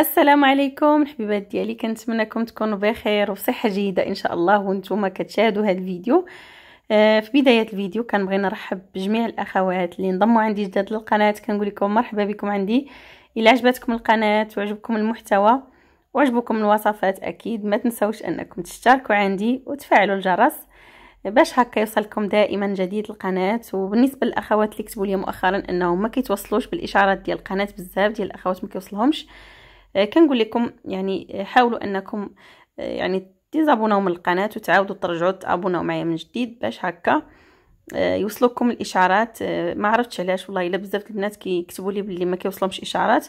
السلام عليكم الحبيبات ديالي كنتمنىكم تكونوا بخير وصحه جيده ان شاء الله وانتم كتشاهدوا هذا الفيديو آه في بدايه الفيديو كنبغي نرحب بجميع الاخوات اللي انضموا عندي جداد للقناه كنقول لكم مرحبا بكم عندي الى عجبتكم القناه وعجبكم المحتوى وعجبكم الوصفات اكيد ما تنسوش انكم تشتركوا عندي وتفعلوا الجرس باش هكا يوصلكم دائما جديد القناه وبالنسبه للاخوات اللي كتبوا لي مؤخرا انهم ما كيتوصلوش بالاشارات ديال القناه بزاف ديال الاخوات ما كيوصلهمش آه، كنقول لكم يعني آه، حاولوا انكم آه، يعني تزابوناو من القناه وتعاودوا ترجعوا تابوناو معايا من جديد باش هكا يوصلوكم الاشعارات ما عرفتش علاش والله الا بزاف البنات كيكتبوا لي بلي ما كيوصلهمش اشعارات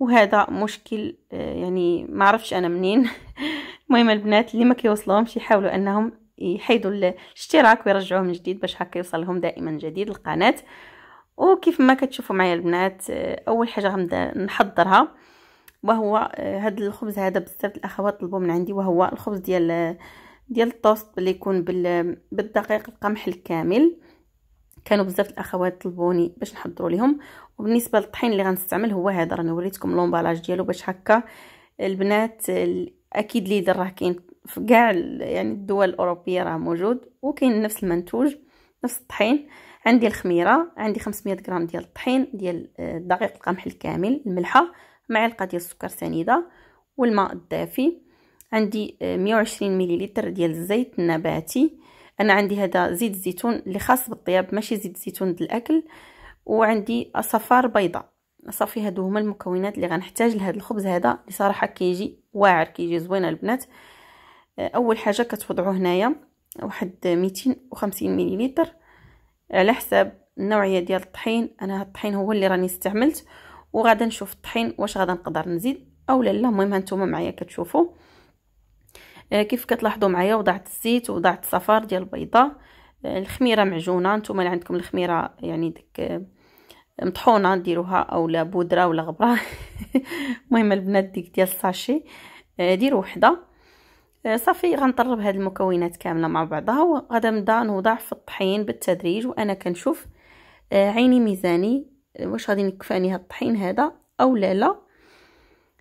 وهذا مشكل يعني ما عرفتش انا منين المهم البنات اللي ما كيوصلهمش يحاولوا انهم يحيدوا الاشتراك ويرجعوه من جديد باش هكا يوصلهم دائما جديد القناه وكيف ما كتشوفوا معايا البنات اول حاجه غنبدا نحضرها وهو آه، هاد الخبز هذا بزاف الاخوات طلبوا من عندي وهو الخبز ديال آه، ديال الطوست اللي يكون آه، بالدقيق القمح الكامل كانوا بزاف الاخوات طلبوني باش نحضروا لهم وبالنسبه للطحين اللي غنستعمل هو هذا راني وريتكم لومبالاج ديالو باش هكا البنات اكيد لي راه كاين في كاع يعني الدول الاوروبيه راه موجود وكاين نفس المنتوج نفس الطحين عندي الخميره عندي 500 غرام ديال الطحين ديال دقيق القمح الكامل الملحه معلقه ديال السكر سنيده والماء الدافي عندي 120 آه، مليلتر ديال الزيت النباتي انا عندي هذا زيت الزيتون اللي خاص بالطياب ماشي زيت الزيتون ديال الاكل وعندي صفار بيضه صافي هادو هما المكونات اللي غنحتاج لهذا الخبز هذا اللي صراحه كيجي واعر كيجي زوين البنات آه، اول حاجه كتوضعوا هنايا واحد 250 مليلتر على حساب النوعيه ديال الطحين انا هاد الطحين هو اللي راني استعملت وغادا نشوف الطحين واش غادا نقدر نزيد او لا لا المهم هانتوما معايا كتشوفوا آه كيف كتلاحظوا معايا وضعت الزيت وضعت الصفار ديال البيضه آه الخميره معجونه نتوما اللي عندكم الخميره يعني ديك آه مطحونه ديروها اولا بودره ولا غبره المهم البنات ديك ديال الساشي آه، ديروا وحده آه، صافي غنطرب هاد المكونات كامله مع بعضها وغادا نبدا نوضع في الطحين بالتدريج وانا كنشوف آه، عيني ميزاني واش غادي نكفاني هاد الطحين هذا او لا لا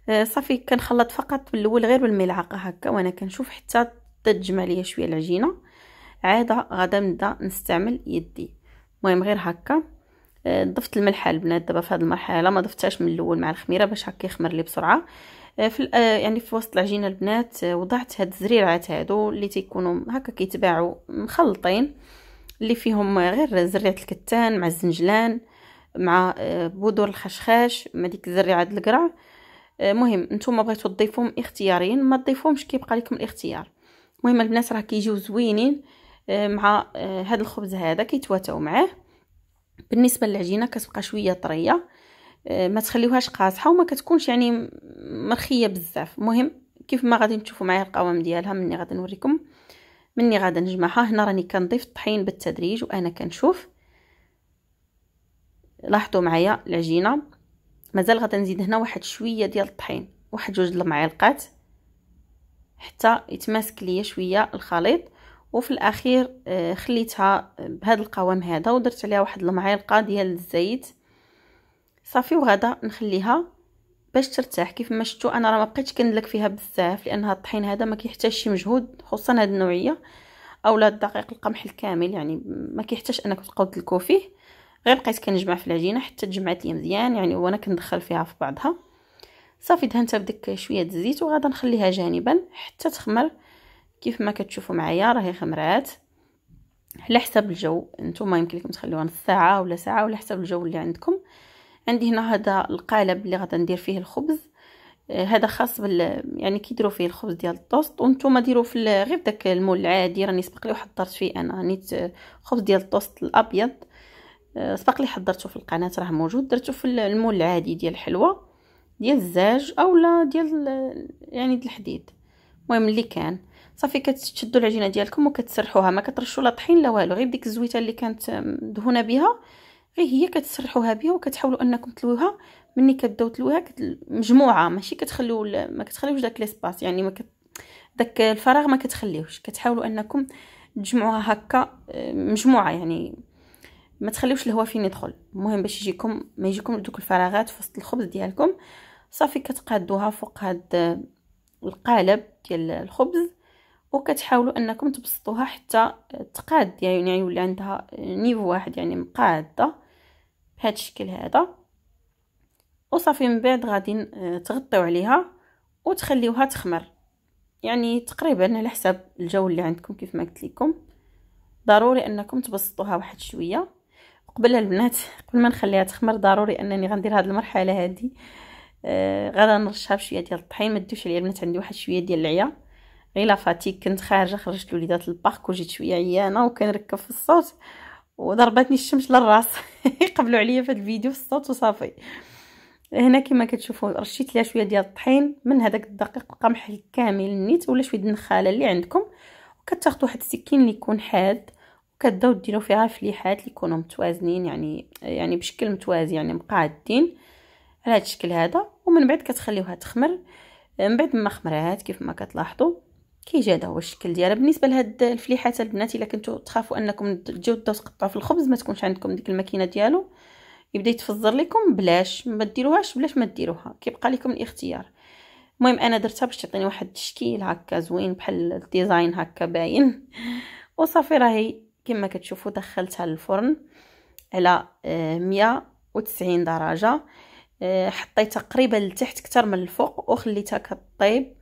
آه، صافي كنخلط فقط بالاول غير بالملعقه هكا وانا كنشوف حتى تتجمع ليا شويه العجينه عاده غادا نبدا نستعمل يدي المهم غير هكا آه، ضفت الملح البنات دابا في هذه المرحله ما ضفتهاش من الاول مع الخميره باش هكا يخمر لي بسرعه آه، في يعني في وسط العجينه البنات وضعت هاد الزريعات هادو اللي تيكونوا هكا كيتباعوا مخلطين اللي فيهم غير زريعه الكتان مع الزنجلان مع آه، بودر الخشخاش مع ديك الزريعه د القرع المهم آه، نتوما بغيتو تضيفوهم اختيارين ما تضيفوهمش كيبقى لكم الاختيار المهم البنات راه كيجيو زوينين آه، مع هاد الخبز هذا كيتواتاو معاه بالنسبه للعجينه كتبقى شويه طريه ما تخليوهاش قاصحه وما كتكونش يعني مرخيه بزاف المهم كيف ما غادي تشوفوا معايا القوام ديالها مني غادي نوريكم مني غادي نجمعها هنا راني كنضيف الطحين بالتدريج وانا كنشوف لاحظوا معايا العجينه مازال غتنزيد نزيد هنا واحد شويه ديال الطحين واحد جوج المعالقات حتى يتماسك ليا شويه الخليط وفي الاخير آه، خليتها بهذا القوام هذا ودرت عليها واحد المعلقه ديال الزيت صافي وغدا نخليها باش ترتاح كيف ما شفتوا انا راه ما بقيتش كندلك فيها بزاف لان هذا الطحين هذا ما كيحتاجش شي مجهود خصوصا هذه النوعيه اولا الدقيق القمح الكامل يعني ما كيحتاج انك تبقاو تدلكو فيه غير بقيت كنجمع في العجينه حتى تجمعت لي مزيان يعني وانا كندخل فيها في بعضها صافي دهنت بديك شويه الزيت وغادا نخليها جانبا حتى تخمر كيف ما كتشوفوا معايا راهي خمرات على حسب الجو نتوما يمكن لكم تخليوها نص ساعه ولا ساعه ولا حسب الجو اللي عندكم عندي هنا هذا القالب اللي غادا ندير فيه الخبز آه، هذا خاص بال يعني كيديروا فيه الخبز ديال الطوست وانتم ديروا في غير داك المول العادي راني سبق لي وحضرت فيه انا نيت آه، خبز ديال الطوست الابيض آه، سبق لي حضرته في القناه راه موجود درته في المول العادي ديال الحلوى ديال الزاج اولا ديال يعني ديال الحديد المهم اللي كان صافي كتشدوا العجينه ديالكم وكتسرحوها ما كترشوا لا طحين لا والو غير بديك الزويته اللي كانت مدهونه بها غير هي كتسرحوها بها وكتحاولوا انكم تلويها ملي كبداو تلويها مجموعه ماشي كتخليو ما كتخليوش داك ليسباس يعني ما كت... داك الفراغ ما كتخليوش كتحاولوا انكم تجمعوها هكا آه، مجموعه يعني ما تخليوش الهواء فين يدخل المهم باش يجيكم ما يجيكم دوك الفراغات في وسط الخبز ديالكم صافي كتقادوها فوق هاد القالب ديال الخبز وكتحاولوا انكم تبسطوها حتى تقاد يعني, يعني يولي عندها نيفو واحد يعني مقاده بهذا الشكل هذا وصافي من بعد غادي تغطيو عليها وتخليوها تخمر يعني تقريبا على حساب الجو اللي عندكم كيف ما قلت لكم ضروري انكم تبسطوها واحد شويه قبل البنات قبل ما نخليها تخمر ضروري انني غندير هاد المرحله هادي آه غادا نرشها بشويه ديال الطحين ما تدوش عليا البنات عندي واحد شويه ديال العيا غير لافاتيك فاتيك كنت خارجه خرجت الوليدات للبارك وجيت شويه عيانه وكنركب في الصوت وضربتني الشمس للراس قبلوا عليا في الفيديو في الصوت وصافي هنا كما كتشوفوا رشيت ليها شويه ديال الطحين من هذاك الدقيق بقى كامل نيت ولا شويه النخاله اللي عندكم وكتاخذوا واحد السكين اللي يكون حاد كداو ديروا فيها فليحات اللي يكونوا متوازنين يعني يعني بشكل متوازي يعني مقعدين على هذا الشكل هذا ومن بعد كتخليوها تخمر من بعد ما خمرات كيف ما كتلاحظوا كيجي هذا هو الشكل ديالها بالنسبه لهاد الفليحات البنات الا كنتو تخافوا انكم تجيو تدوا تقطعوا في الخبز ما تكونش عندكم ديك الماكينه ديالو يبدا يتفزر لكم بلاش ما ديروهاش بلاش ما ديروها كيبقى لكم الاختيار المهم انا درتها باش تعطيني واحد التشكيل هكا زوين بحال الديزاين هكا باين وصافي راهي كما كتشوفوا دخلتها للفرن على 190 آه، درجه آه، حطيتها تقريبا لتحت اكثر من الفوق وخليتها كطيب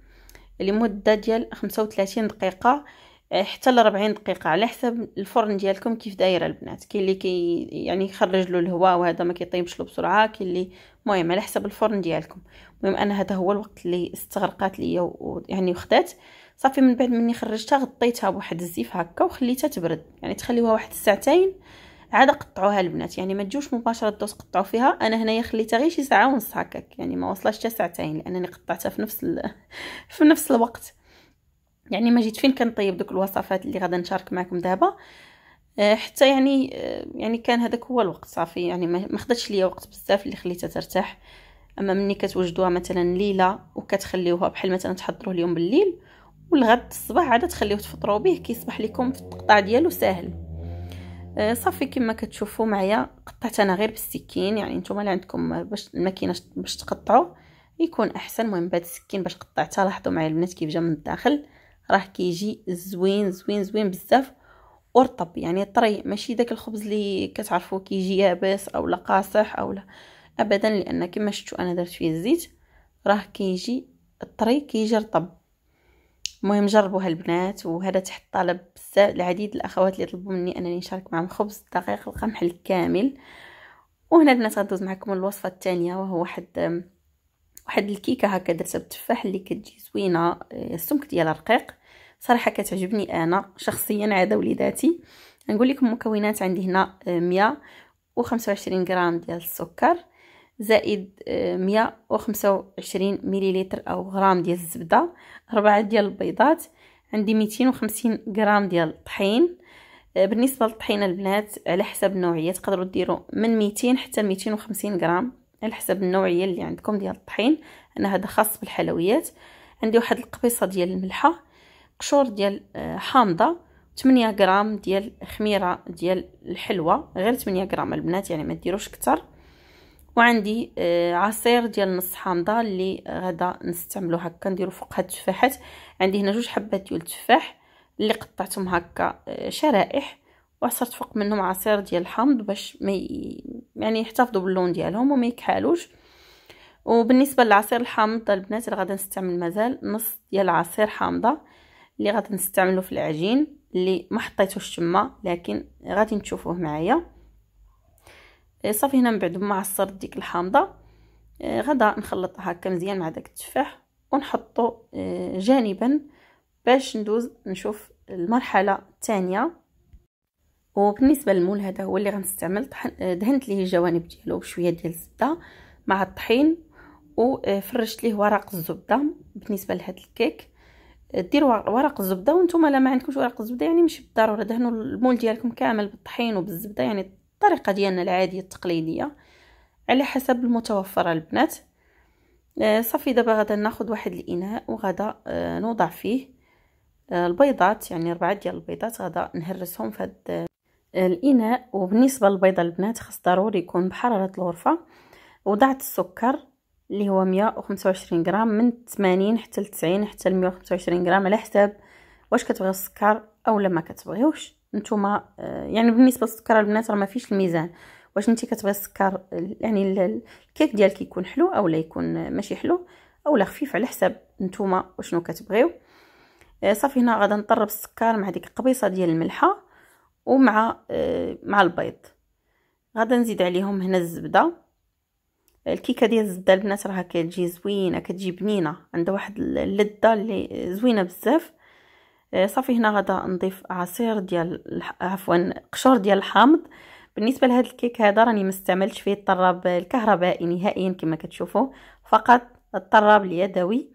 لمده ديال 35 دقيقه آه، حتى ل 40 دقيقه على حسب الفرن ديالكم كيف دايره البنات كاين اللي كي يعني يخرج له الهواء وهذا ما كيطيبش له بسرعه كاين اللي المهم على حسب الفرن ديالكم المهم انا هذا هو الوقت اللي استغرقات ليا يعني وخدات صافي من بعد مني خرجتها غطيتها بواحد الزيف هكا وخليتها تبرد يعني تخليوها واحد الساعتين عاد قطعوها البنات يعني ما تجوش مباشره دوز قطعوا فيها انا هنايا خليتها غير شي ساعه ونص هكاك يعني ما وصلاش حتى ساعتين لانني قطعتها في نفس ال... في نفس الوقت يعني ما جيت فين كنطيب دوك الوصفات اللي غادي نشارك معكم دابا آه، حتى يعني آه، يعني كان هذاك هو الوقت صافي يعني ما خدتش ليا وقت بزاف اللي خليتها ترتاح اما مني كتوجدوها مثلا ليله وكتخليوها بحال مثلا تحضروه اليوم بالليل والغد الصباح عاد تخليوه تفطروا به كيصبح لكم في التقطاع ديالو ساهل آه صافي كما كتشوفوا معايا قطعت انا غير بالسكين يعني نتوما اللي عندكم باش الماكينه باش تقطعوا يكون احسن المهم بهذا السكين باش قطعتها لاحظوا معايا البنات كيف جا من الداخل راه كيجي زوين زوين زوين بزاف ورطب يعني طري ماشي داك الخبز اللي كتعرفوا كيجي يابس او لا قاصح او لا ابدا لان كما شفتوا انا درت فيه الزيت راه كيجي الطري كيجي رطب المهم جربوها البنات وهذا تحت طلب العديد الاخوات اللي طلبوا مني انني نشارك معهم خبز الدقيق القمح الكامل وهنا البنات غندوز معكم الوصفه الثانيه وهو واحد واحد الكيكه هكا درتها بالتفاح اللي كتجي زوينه آه، السمك ديالها رقيق صراحه كتعجبني انا شخصيا عدا وليداتي نقول لكم مكونات عندي هنا 125 آه، غرام ديال السكر زائد آه، مية وخمسة وعشرين مليليتر أو غرام ديال الزبدة ربعة ديال البيضات عندي ميتين وخمسين غرام ديال الطحين آه، بالنسبة للطحين البنات على حسب النوعية تقدروا ديروا من ميتين حتى ميتين وخمسين غرام على حسب النوعية اللي عندكم ديال الطحين أنا هذا خاص بالحلويات عندي واحد القبيصة ديال الملحة قشور ديال آه، حامضة 8 غرام ديال خميره ديال الحلوى غير 8 غرام البنات يعني ما ديروش كتر وعندي آه، عصير ديال نص حامضه اللي آه، غدا نستعملو هكا نديرو فوق هاد التفاحات عندي هنا جوج حبات ديال التفاح اللي قطعتهم هكا آه، شرائح وعصرت فوق منهم عصير ديال الحامض باش ما يعني يحتفظوا باللون ديالهم وما يكحلوش وبالنسبه للعصير الحامض البنات اللي غادي نستعمل مازال نص ديال عصير حامضه اللي غادي نستعمله في العجين اللي ما حطيتوش تما لكن غادي تشوفوه معايا إيه، صافي هنا من بعد ما عصرت ديك الحامضه إيه، غدا نخلط هكا مزيان مع داك التفاح ونحطو إيه، جانبا باش ندوز نشوف المرحله الثانيه وبالنسبه للمول هذا هو اللي غنستعمل دهنت ليه الجوانب ديالو بشويه ديال الزبده مع الطحين وفرشت ليه ورق الزبده بالنسبه لهاد الكيك دير ورق الزبده وانتم لا ما عندكمش ورق الزبده يعني مش بالضروره دهنوا المول ديالكم كامل بالطحين وبالزبده يعني الطريقه ديالنا العاديه التقليديه على حسب المتوفرة البنات آه، صافي دابا غادا ناخد واحد الاناء وغادا آه، نوضع فيه آه، البيضات يعني ربعه ديال البيضات غادا نهرسهم في هاد الاناء وبالنسبه للبيضه البنات خاص ضروري يكون بحراره الغرفه وضعت السكر اللي هو وعشرين غرام من تمانين حتى لتسعين حتى لمية وخمسة وعشرين غرام على حساب واش كتبغي السكر اولا ما كتبغيوش نتوما آه، يعني بالنسبه للسكر البنات راه ما فيش الميزان واش انت كتبغي السكر يعني الكيك ديالك يكون حلو اولا يكون آه، ماشي حلو اولا خفيف على حساب نتوما وشنو كتبغيو آه، صافي هنا غادي نطرب السكر مع ديك القبيصه ديال الملحه ومع مع البيض غادي نزيد عليهم هنا الزبده الكيكه ديال الزبده البنات راه كتجي زوينه كتجي بنينه عندها واحد اللذه اللي زوينه بزاف آه، صافي هنا غادا نضيف عصير ديال عفوا قشور ديال الحامض بالنسبه لهذا الكيك هذا راني ما استعملتش فيه الطراب الكهربائي نهائيا كما كتشوفوا فقط الطراب اليدوي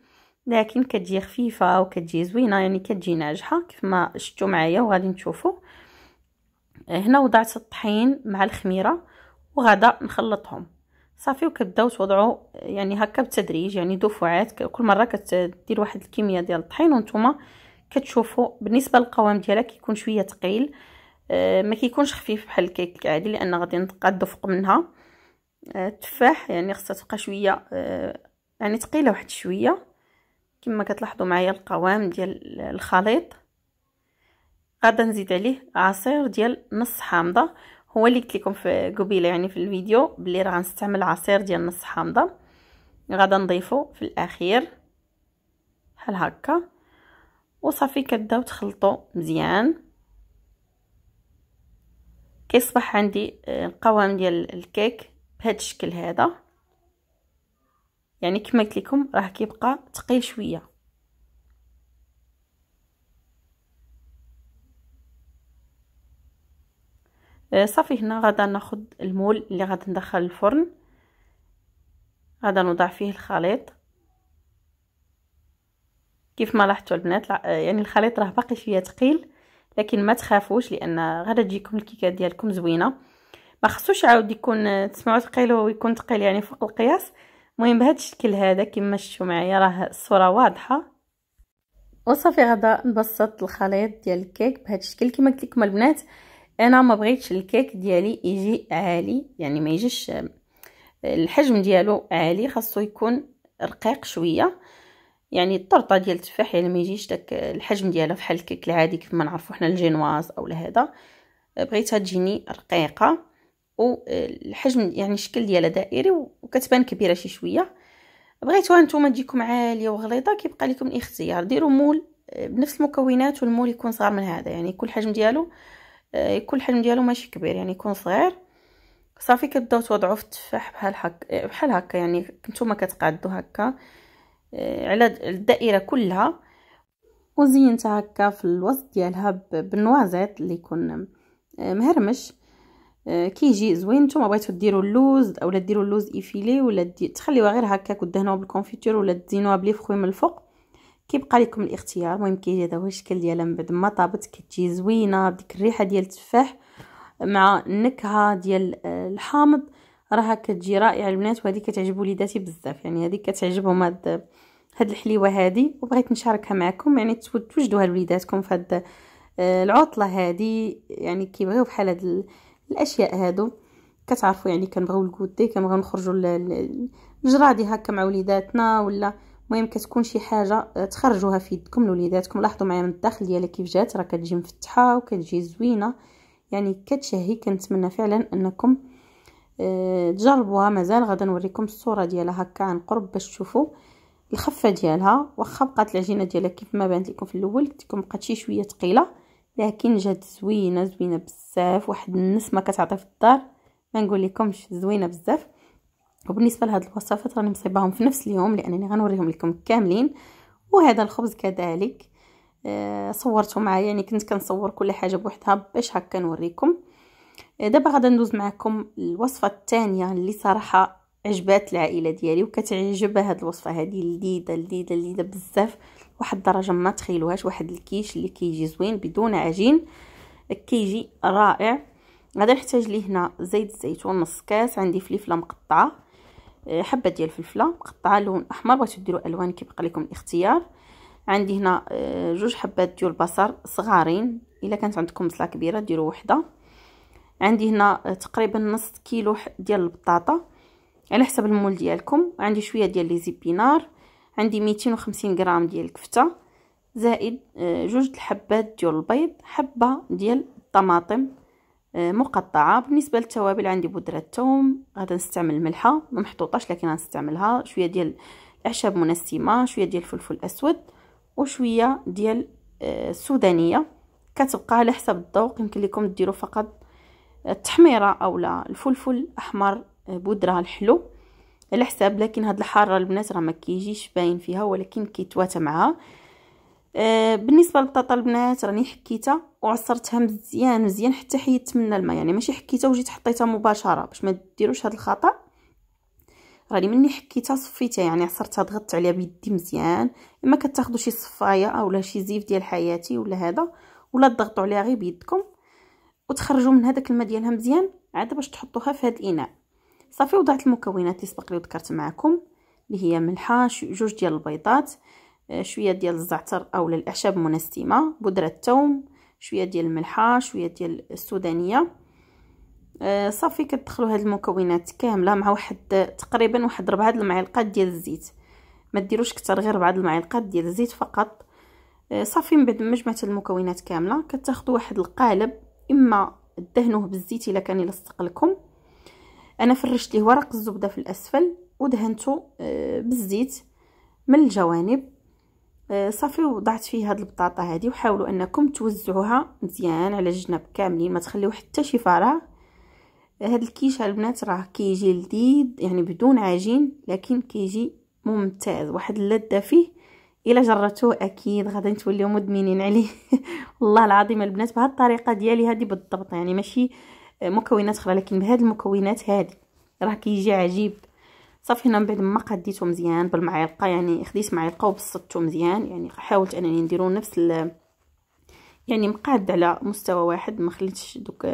لكن كتجي خفيفه وكتجي زوينه يعني كتجي ناجحه كيف ما شفتوا معايا وغادي نشوفوا آه، هنا وضعت الطحين مع الخميره وغادا نخلطهم صافي وكتبداو توضعوا آه، يعني هكا بالتدريج يعني دفعات كل مره كتدير واحد الكميه ديال الطحين وانتم كتشوفوا بالنسبه للقوام ديالها كيكون شويه ثقيل آه ما كيكونش خفيف بحال الكيك العادي لان غادي نتقى الدفق منها آه التفاح يعني خصها تبقى شويه آه يعني ثقيله واحد شويه كما كتلاحظوا معايا القوام ديال الخليط غادا نزيد عليه عصير ديال نص حامضه هو اللي قلت لكم في قبيله يعني في الفيديو بلي راه غنستعمل عصير ديال نص حامضه غادا نضيفه في الاخير بحال هكا وصافي كداو تخلطوا مزيان كيصبح عندي آه، القوام ديال الكيك بهذا الشكل هذا يعني كما قلت لكم راه كيبقى ثقيل شويه آه، صافي هنا غادا ناخد المول اللي غادا ندخل الفرن غادا نوضع فيه الخليط كيف ما لاحظتوا البنات يعني الخليط راه باقي شويه ثقيل لكن ما تخافوش لان غادا تجيكم الكيكات ديالكم زوينه ما خصوش عاود يكون تسمعوا ثقيل ويكون ثقيل يعني فوق القياس المهم بهذا الشكل هذا كما شفتوا معايا راه الصوره واضحه وصافي غدا نبسط الخليط ديال الكيك بهذا الشكل كما قلت لكم البنات انا ما بغيتش الكيك ديالي يجي عالي يعني ما يجيش الحجم ديالو عالي خاصو يكون رقيق شويه يعني الطرطه ديال التفاح يعني ما يجيش داك الحجم ديالها بحال الكيك العادي كيف ما نعرفو حنا الجينواز اولا هذا بغيتها تجيني رقيقه والحجم يعني الشكل ديالها دائري وكتبان كبيره شي شويه بغيتوها نتوما تجيكم عاليه وغليظه كيبقى لكم الاختيار ديروا مول بنفس المكونات والمول يكون صغار من هذا يعني يكون الحجم ديالو يكون آه، الحجم ديالو ماشي كبير يعني يكون صغير صافي كتبداو توضعوا في التفاح بحال هكا بحال هكا يعني نتوما كتقادو هكا آه، على الدائره كلها وزينتها هكا في الوسط ديالها بالنوازيط اللي يكون آه، مهرمش آه، كيجي زوين نتوما بغيتو ديروا اللوز اولا ديروا اللوز ايفيلي ولا تخليوها غير هكاك ودهنوها بالكونفيتور ولا تزينوها بلي فخوي من الفوق كيبقى لكم الاختيار المهم كيجي هذا هو الشكل ديالها من بعد ما طابت كتجي زوينه بديك الريحه ديال التفاح مع النكهه ديال الحامض راها كتجي رائعه يعني البنات وهذه كتعجب وليداتي بزاف يعني هذه كتعجبهم هاد هاد الحليوه هذه وبغيت نشاركها معكم يعني توجدوها لوليداتكم في هاد آه، العطله هذه يعني كيبغيو بحال هاد الاشياء هادو كتعرفوا يعني كنبغيو الكودي كنبغيو نخرجوا الجرادي هكا مع وليداتنا ولا المهم كتكون شي حاجه آه، تخرجوها في يدكم لوليداتكم لاحظوا معايا من الداخل ديالها كيف جات راه كتجي مفتحه وكتجي زوينه يعني كتشهي كنتمنى فعلا انكم آه، تجربوها مازال غادا نوريكم الصوره ديالها هكا عن قرب باش تشوفوا الخفه ديالها واخا بقات العجينه ديالها كيف ما بانت لكم في الاول قلت لكم بقات شي شويه ثقيله لكن جات زوينه زوينه بزاف واحد النسمه كتعطي في الدار ما نقول لكمش زوينه بزاف وبالنسبه لهاد الوصفات راني مصيباهم في نفس اليوم لانني غنوريهم لكم كاملين وهذا الخبز كذلك آه، صورته معايا يعني كنت كنصور كل حاجه بوحدها باش هكا نوريكم إيه، دابا غادي ندوز معكم الوصفه الثانيه اللي صراحه عجبات العائله ديالي وكتعجبها هاد الوصفه هذه لذيذه لذيذه لذيذه بزاف واحد الدرجه ما تخيلوهاش واحد الكيش اللي كيجي زوين بدون عجين كيجي رائع غادي نحتاج ليه هنا زيت الزيتون نص كاس عندي فليفله مقطعه إيه، حبه ديال الفلفله مقطعه لون احمر بغيتو ديروا الوان كيبقى لكم الاختيار عندي هنا إيه، جوج حبات ديال البصل صغارين الا كانت عندكم بصله كبيره ديروا وحده عندي هنا تقريبا نص كيلو ديال البطاطا على حسب المول ديالكم عندي شويه ديال لي زيبينار عندي 250 غرام ديال الكفته زائد آه، جوج الحبات ديال البيض حبه ديال الطماطم آه، مقطعه بالنسبه للتوابل عندي بودره الثوم غادي نستعمل الملحه ما محطوطاش لكن غنستعملها شويه ديال الاعشاب منسمه شويه ديال الفلفل الاسود وشويه ديال آه، السودانيه كتبقى على حسب الذوق يمكن لكم ديروا فقط التحميرة أو لا الفلفل أحمر آه، بودرة الحلو على حساب لكن هاد الحارة البنات راه ما كيجيش باين فيها ولكن كيتواتى معها آه، بالنسبه للبطاطا البنات راني حكيتها وعصرتها مزيان مزيان حتى حيدت منها الماء يعني ماشي حكيتها وجيت حطيتها مباشره باش ما ديروش هاد الخطا راني مني حكيتها صفيتها يعني عصرتها ضغطت عليها بيدي مزيان اما كتاخذوا شي صفايه اولا شي زيف ديال حياتي ولا هذا ولا تضغطوا عليها غير بيدكم وتخرجوا من هذاك الماء ديالها مزيان عاد باش تحطوها في هذا الاناء صافي وضعت المكونات اللي سبق لي وذكرت معكم اللي هي ملحه جوج ديال البيضات آه، شويه ديال الزعتر اولا الاعشاب المنسمه بودره الثوم شويه ديال الملحه شويه ديال السودانيه آه، صافي كتدخلوا هاد المكونات كامله مع واحد تقريبا واحد ربعه المعلقات ديال الزيت ما ديروش كتر غير بعض المعلقات ديال الزيت فقط آه، صافي من بعد ما جمعت المكونات كامله كتاخذوا واحد القالب اما دهنوه بالزيت الا كان يلصق لكم انا فرشت ليه ورق الزبده في الاسفل ودهنته آه، بالزيت من الجوانب آه، صافي وضعت فيه هاد البطاطا هذه وحاولوا انكم توزعوها مزيان على الجناب كاملين ما تخليو حتى شي فراغ هاد الكيش البنات راه كيجي لذيذ يعني بدون عجين لكن كيجي ممتاز واحد اللذه فيه الا جربتوه اكيد غادي توليو مدمنين عليه والله العظيم البنات بهذه الطريقه ديالي هذه بالضبط يعني ماشي مكونات اخرى لكن بهاد المكونات هذه راه كيجي عجيب صافي هنا من بعد ما قديته مزيان بالمعلقه يعني خديت معلقه وبسطته مزيان يعني حاولت انني نديرو نفس يعني مقاد على مستوى واحد ما خليتش دوك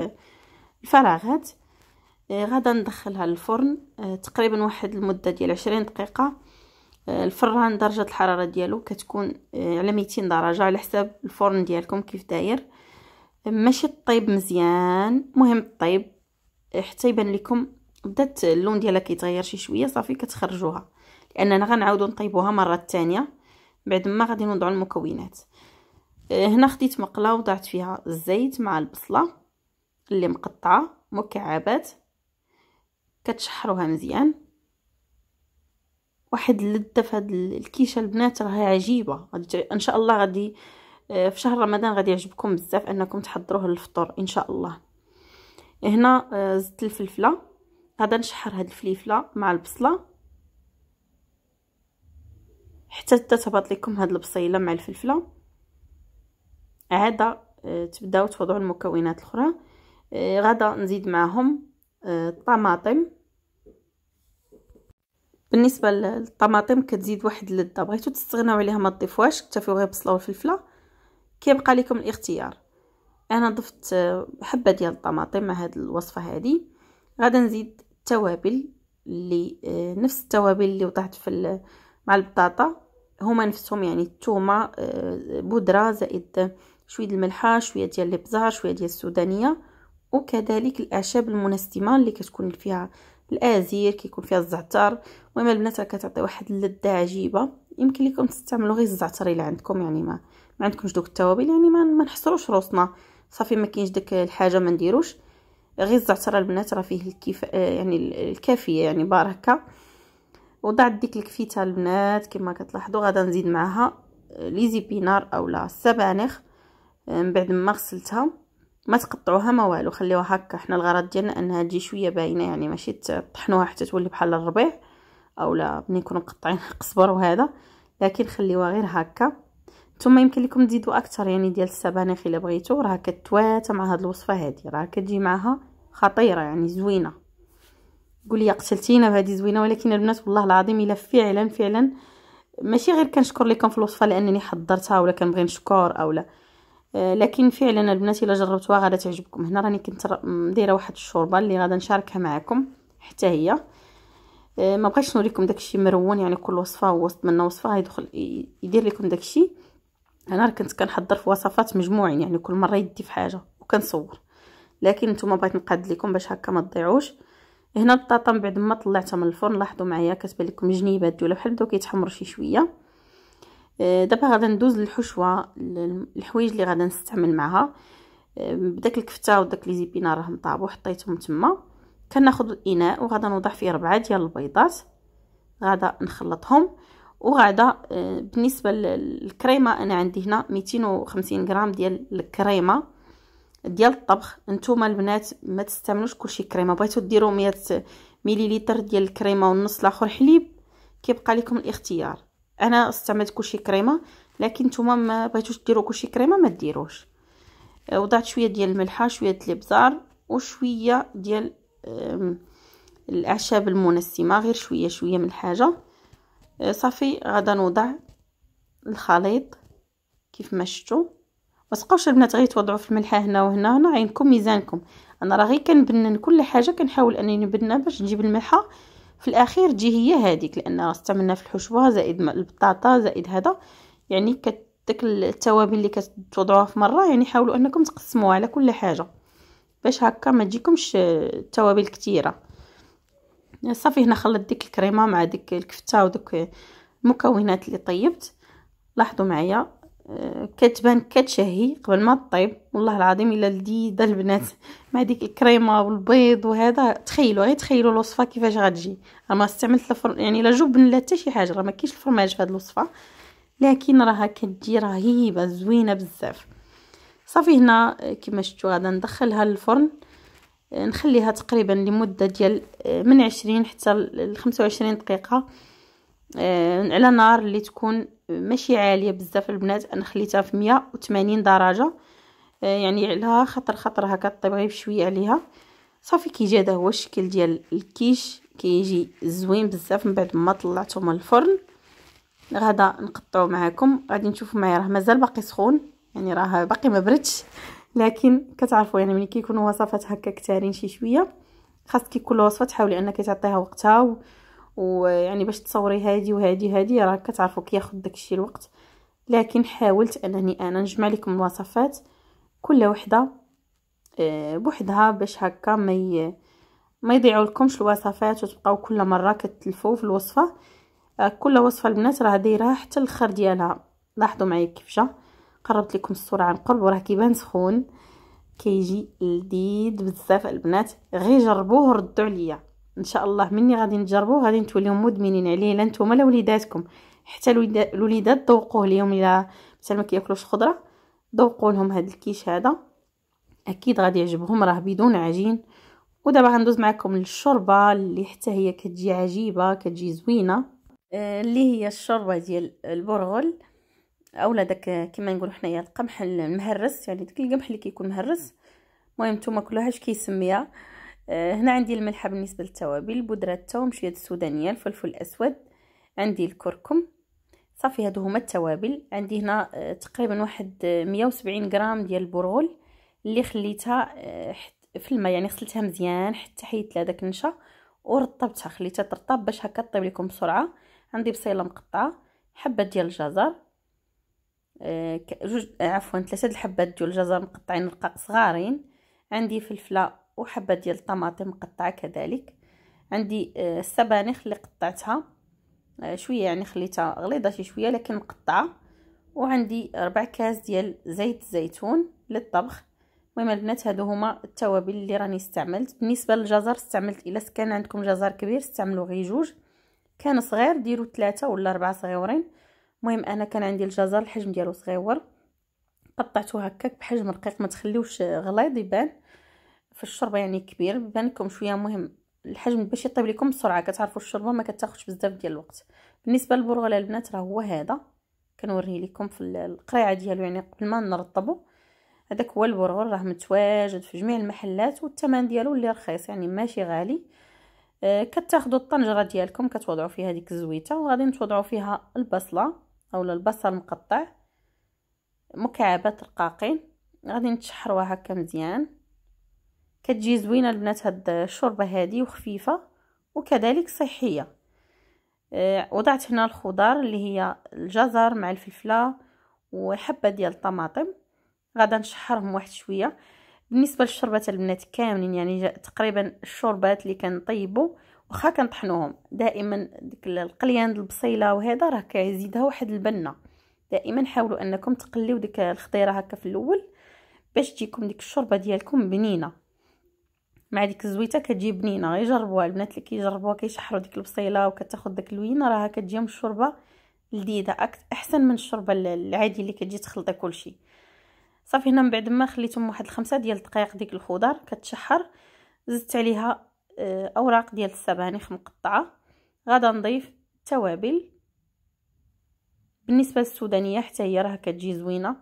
الفراغات آه، غادا ندخلها للفرن آه، تقريبا واحد المده ديال 20 دقيقه الفران درجه الحراره ديالو كتكون آه، على ميتين درجه على حساب الفرن ديالكم كيف داير ماشي طيب مزيان مهم طيب حتى يبان لكم بدات اللون ديالها كيتغير شي شويه صافي كتخرجوها لاننا غنعاودو نطيبوها مره ثانيه بعد ما غادي نوضعو المكونات آه، هنا خديت مقله وضعت فيها الزيت مع البصله اللي مقطعه مكعبات كتشحروها مزيان واحد اللذه في هاد الكيشه البنات راهي عجيبه ان شاء الله غادي آه، في شهر رمضان غادي يعجبكم بزاف انكم تحضروه للفطور ان شاء الله هنا آه، زدت الفلفله غادا نشحر هاد الفليفله مع البصله حتى تتهبط لكم هاد البصيله مع الفلفله عاده آه، تبداو توضعوا المكونات الاخرى غادا نزيد معهم الطماطم بالنسبه للطماطم كتزيد واحد اللذه بغيتو تستغناو عليها ما تضيفوهاش اكتفيو غير بصله والفلفله كيبقى لكم الاختيار انا ضفت آه، حبه ديال الطماطم مع هاد الوصفه هادي غادا نزيد التوابل اللي آه، نفس التوابل اللي وضعت في مع البطاطا هما نفسهم يعني الثومه آه، بودره زائد شويه الملحه شويه ديال الابزار شويه ديال السودانيه وكذلك الاعشاب المنسمه اللي كتكون فيها الازير كيكون فيها الزعتر المهم البنات راه كتعطي واحد اللذه عجيبه يمكن لكم تستعملوا غير الزعتر الا عندكم يعني ما ما عندكمش دوك التوابل يعني ما, ما نحصروش روسنا صافي ما كاينش داك الحاجه ما نديروش غير الزعتر البنات راه فيه الكيف يعني الكافيه يعني بركه وضعت ديك الكفيته البنات كما كتلاحظوا غادا نزيد معاها ليزي بينار اولا السبانخ من بعد ما غسلتها ما تقطعوها ما والو خليوها هكا حنا الغرض ديالنا انها تجي شويه باينه يعني ماشي تطحنوها حتى تولي بحال الربيع اولا ملي نكونوا مقطعين القزبر وهذا لكن خليوها غير هكا ثم يمكن لكم تزيدوا اكثر يعني ديال السبانخ الا بغيتو راه كتواتى مع هذه الوصفه هذه راه كتجي معها خطيره يعني زوينه قولي قتلتينا بهذه زوينه ولكن البنات والله العظيم الا فعلا فعلا ماشي غير كنشكر لكم في الوصفه لانني حضرتها ولا كنبغي نشكر اولا آه، لكن فعلا البنات الا جربتوها غادا تعجبكم هنا راني كنت دايره واحد الشوربه اللي غادا نشاركها معكم حتى هي آه، ما بقيتش نوريكم داكشي مرون يعني كل وصفه وسط من وصفه يدخل يدير لكم داكشي انا كنت كنحضر في وصفات مجموعين يعني كل مره يدي في حاجه وكنصور لكن نتوما بغيت نقاد لكم باش هكا ما تضيعوش هنا البطاطا من بعد ما طلعتها من الفرن لاحظوا معايا كتبان لكم جنيبات ولا بحال بداو كيتحمروا شي شويه آه، دابا غادي ندوز للحشوه الحوايج اللي غادي نستعمل معها آه، بداك الكفته وداك لي زيبينا راه مطابو حطيتهم تما كناخذ الاناء وغادي نوضع فيه ربعه ديال البيضات غادا نخلطهم وغادا آه، بالنسبه للكريمه انا عندي هنا 250 غرام ديال الكريمه ديال الطبخ نتوما البنات ما تستعملوش كلشي كريمه بغيتو ديروا 100 مليليتر ديال الكريمه والنص الاخر حليب كيبقى لكم الاختيار انا استعملت كلشي كريمه لكن نتوما ما بغيتوش ديروا كلشي كريمه ما ديروش آه، وضعت شويه ديال الملحه شويه ديال الابزار وشويه ديال الاعشاب المنسمه غير شويه شويه من الحاجه آه، صافي غادا نوضع الخليط كيف ما شفتوا ما تبقاوش البنات غير توضعوا في الملحه هنا وهنا هنا عينكم ميزانكم انا راه غير كنبنن كل حاجه كنحاول انني نبنها باش نجيب الملحه في الاخير تجي هي هذيك لان استعملنا في الحشوه زائد البطاطا زائد هذا يعني كت داك التوابل اللي كتوضعوها في مره يعني حاولوا انكم تقسموها على كل حاجه باش هكا ما تجيكمش التوابل كثيره صافي هنا خلطت ديك الكريمه مع ديك الكفته ودوك المكونات اللي طيبت لاحظوا معايا كتبان كتشهي قبل ما طيب والله العظيم الا لذيذه البنات مع ديك الكريمه والبيض وهذا تخيلوا غير تخيلوا الوصفه كيفاش غتجي راه ما استعملت الفرن يعني لا جبن لا حتى شي حاجه راه ما كاينش الفرماج في هذه الوصفه لكن راها كتجي رهيبه زوينه بزاف صافي هنا كما شفتوا غادي ندخلها للفرن نخليها تقريبا لمده ديال آه، من 20 حتى ل 25 دقيقه آه، على نار اللي تكون ماشي عاليه بزاف البنات انا خليتها في 180 درجه آه، يعني على خطر خطر هكا طيب غير بشويه عليها صافي كيجي هذا هو الشكل ديال الكيش كيجي زوين بزاف من بعد ما طلعته من الفرن غدا نقطعو معاكم غادي نشوفو معايا راه مازال باقي سخون يعني راه باقي ما بردش لكن كتعرفوا يعني ملي كيكونوا وصفات هكا كتارين شي شويه خاص كيكون الوصفه تحاولي انك تعطيها وقتها و... ويعني باش تصوري هادي وهادي هادي راه كتعرفوا كياخد داكشي الوقت لكن حاولت انني انا نجمع لكم الوصفات كل وحده آه، بوحدها باش هكا ما ي... ما يضيعوا لكمش الوصفات وتبقاو كل مره كتلفوا في الوصفه آه، كل وصفه البنات راه دايره حتى الاخر ديالها لاحظوا معايا كيف جا قربت لكم الصوره عن قرب وراه كيبان سخون كيجي لذيذ بزاف البنات غير جربوه وردوا عليا ان شاء الله مني غادي نجربوه غادي نتوليو مدمنين عليه لا نتوما لا وليداتكم حتى الوليدات ذوقوه اليوم الا مثلا ما كياكلوش خضره ذوقوا لهم هذا الكيش هذا اكيد غادي يعجبهم راه بدون عجين ودابا غندوز معكم للشوربه اللي حتى هي كتجي عجيبه كتجي زوينه آه، اللي هي الشوربه ديال البرغل اولا داك كما نقولوا حنايا القمح المهرس يعني داك القمح اللي كيكون مهرس المهم نتوما كل واحد كيسميها آه، هنا عندي الملحه بالنسبه للتوابل بودره الثوم شويه السودانيه الفلفل الاسود عندي الكركم صافي هادو هما التوابل عندي هنا آه، تقريبا واحد 170 آه، غرام ديال البرغل اللي خليتها في الماء يعني غسلتها مزيان حتى حيدت لها داك النشا ورطبتها خليتها ترطب باش هكا طيب لكم بسرعه عندي بصيله مقطعه حبه ديال الجزر جوج عفوا ثلاثه د الحبات ديال الجزر مقطعين رقاق صغارين عندي فلفله وحبة ديال الطماطم مقطعة كذلك عندي آه، السبانخ اللي قطعتها آه، شوية يعني خليتها غليظة شي شوية لكن مقطعة وعندي ربع كاس ديال زيت الزيتون للطبخ المهم البنات هادو هما التوابل اللي راني استعملت بالنسبه للجزر استعملت الا كان عندكم جزر كبير استعملوا غير جوج كان صغير ديروا ثلاثة ولا أربعة صغيورين المهم انا كان عندي الجزر الحجم ديالو صغيور قطعته هكاك بحجم رقيق ما تخليوش آه، غليظ يبان في الشوربه يعني كبير بان لكم شويه مهم الحجم باش يطيب لكم بسرعه كتعرفوا الشوربه ما كتاخذش بزاف ديال الوقت بالنسبه للبرغل البنات راه هو هذا كنوريه لكم في القريعه ديالو يعني قبل ما نرطبو هذاك هو البرغل راه متواجد في جميع المحلات والثمن ديالو اللي رخيص يعني ماشي غالي آه كتاخذوا الطنجره ديالكم كتوضعوا فيها هذيك الزويته وغادي توضعوا فيها البصله اولا البصل مقطع مكعبات رقاقين غادي نتشحروها هكا مزيان كتجي زوينه البنات هاد الشوربه هادي وخفيفه وكذلك صحيه آه، وضعت هنا الخضار اللي هي الجزر مع الفلفله وحبه ديال الطماطم غادا نشحرهم واحد شويه بالنسبه للشوربات البنات كاملين يعني تقريبا الشوربات اللي كنطيبو واخا كنطحنوهم دائما ديك القليان البصيله وهذا راه كيزيدها واحد البنه دائما حاولوا انكم تقليو ديك الخضيره هكا في الاول باش تجيكم ديك الشوربه ديالكم بنينه مع ديك الزويته كتجي بنينه غير جربوها البنات اللي كيجربوها كيشحروا ديك البصيله وكتاخذ داك اللوينه راها كتجيهم الشوربه لذيذه احسن من الشوربه العادي اللي كتجي تخلطي كلشي صافي هنا من بعد ما خليتهم واحد الخمسة ديال الدقائق ديك الخضر كتشحر زدت عليها آه، اوراق ديال السبانخ مقطعه غادا نضيف التوابل بالنسبه للسودانيه حتى هي راه كتجي زوينه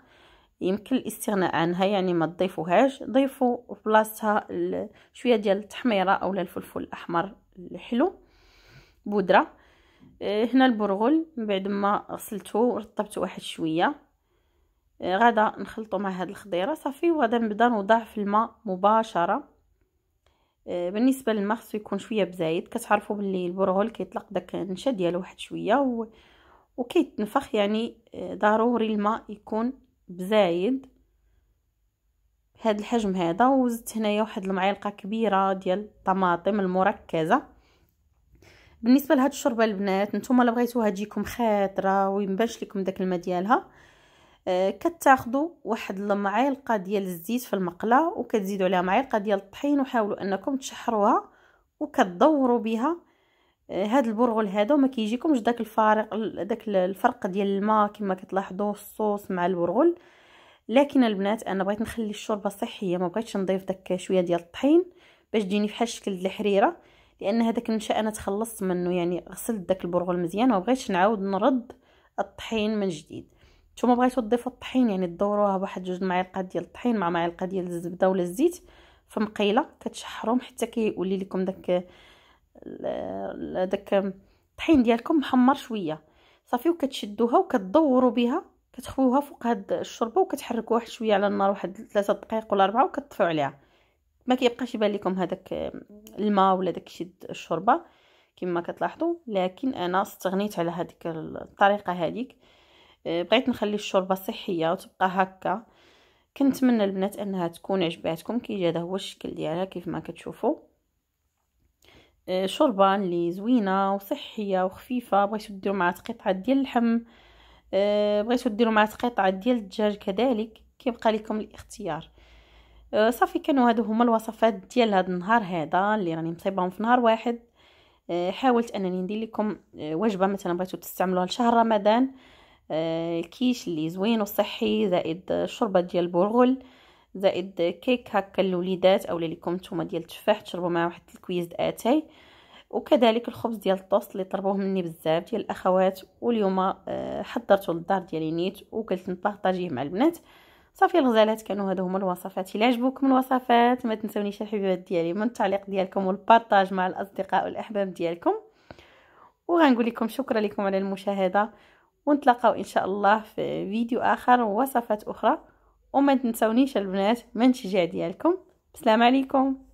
يمكن الاستغناء عنها يعني ما تضيفوهاش ضيفوا في بلاصتها شويه ديال التحميره اولا الفلفل الاحمر الحلو بودره آه، هنا البرغل من بعد ما غسلته ورطبته واحد شويه آه، غدا نخلطو مع هاد الخضيره صافي وغدا نبدا نوضع في الماء مباشره آه، بالنسبه للماء خصو يكون شويه بزايد كتعرفوا باللي البرغل كيطلق داك النشا ديالو واحد شويه و... وكيتنفخ يعني ضروري الماء يكون بزايد بهاد الحجم هذا وزدت هنايا واحد المعلقه كبيره ديال الطماطم المركزه بالنسبه لهاد الشوربه البنات نتوما الا بغيتوها تجيكم خاطره وينبانش لكم داك الماء ديالها آه، كتاخذوا واحد المعلقه ديال الزيت في المقله وكتزيدوا عليها معلقه ديال الطحين وحاولوا انكم تشحروها وكتدوروا بها هاد البرغل هادو ما كيجيكمش داك الفارق داك الفرق ديال الماء كما كتلاحظوا الصوص مع البرغل لكن البنات انا بغيت نخلي الشوربه صحيه ما بغيتش نضيف داك شويه ديال الطحين باش تجيني بحال الشكل ديال الحريره لان هذاك النشا انا تخلصت منه يعني غسلت داك البرغل مزيان وما بغيتش نعاود نرد الطحين من جديد نتوما بغيتو تضيفوا الطحين يعني تدوروها بواحد جوج معالق ديال الطحين مع معالق ديال الزبده ولا الزيت في مقيله كتشحرهم حتى كيولي لكم داك داك الطحين ديالكم محمر شويه صافي وكتشدوها وكتدوروا بها كتخويوها فوق هاد الشوربه وكتحركوها واحد شويه على النار واحد 3 دقائق ولا 4 وكتطفيو عليها ما كيبقاش يبان لكم هذاك الماء ولا داك شي الشوربه كما كتلاحظوا لكن انا استغنيت على هذيك الطريقه هذيك أه، بغيت نخلي الشوربه صحيه وتبقى هكا كنتمنى البنات انها تكون عجباتكم كيجي هذا هو الشكل ديالها كيف ما كتشوفوا آه، شوربه اللي زوينه وصحيه وخفيفه بغيتو ديروا معها قطعه ديال اللحم آه، بغيتو ديروا معها قطعه ديال الدجاج كذلك كيبقى لكم الاختيار آه، صافي كانوا هادو هما الوصفات ديال هاد النهار هذا اللي راني مصيبهم في نهار واحد حاولت انني ندير لكم وجبه مثلا بغيتو تستعملوها لشهر رمضان الكيش اللي زوين وصحي زائد شوربه ديال البرغل زائد كيك هكا للوليدات اولا ليكم نتوما ديال التفاح تشربوا معاه واحد الكويز اتاي وكذلك الخبز ديال الطوست اللي طلبوه مني بزاف ديال الاخوات واليوم آه، حضرته للدار ديالي نيت وقلت نبارطاجيه مع البنات صافي الغزالات كانوا هادو هما الوصفات الا عجبوكم الوصفات ما تنسونيش الحبيبات ديالي من التعليق ديالكم والبارطاج مع الاصدقاء والاحباب ديالكم وغنقول لكم شكرا لكم على المشاهده ونتلاقاو ان شاء الله في فيديو اخر ووصفات اخرى وما تنسونيش البنات من ديالكم السلام عليكم